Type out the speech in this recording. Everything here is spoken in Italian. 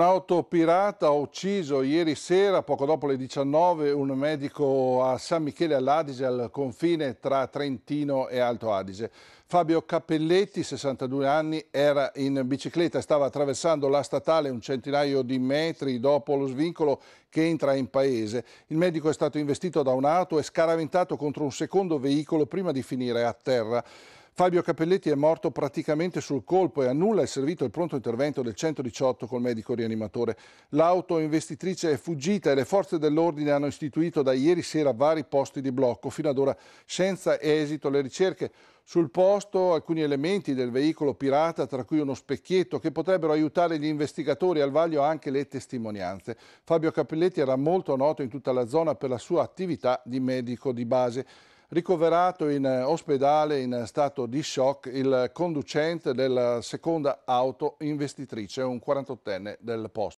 Un'auto pirata ha ucciso ieri sera, poco dopo le 19, un medico a San Michele all'Adige, al confine tra Trentino e Alto Adige. Fabio Cappelletti, 62 anni, era in bicicletta e stava attraversando la statale un centinaio di metri dopo lo svincolo che entra in paese. Il medico è stato investito da un'auto e scaraventato contro un secondo veicolo prima di finire a terra. Fabio Capelletti è morto praticamente sul colpo e a nulla è servito il pronto intervento del 118 col medico rianimatore. L'auto investitrice è fuggita e le forze dell'ordine hanno istituito da ieri sera vari posti di blocco, fino ad ora senza esito le ricerche. Sul posto alcuni elementi del veicolo pirata, tra cui uno specchietto, che potrebbero aiutare gli investigatori al vaglio anche le testimonianze. Fabio Capelletti era molto noto in tutta la zona per la sua attività di medico di base. Ricoverato in ospedale in stato di shock il conducente della seconda auto investitrice, un 48enne del posto.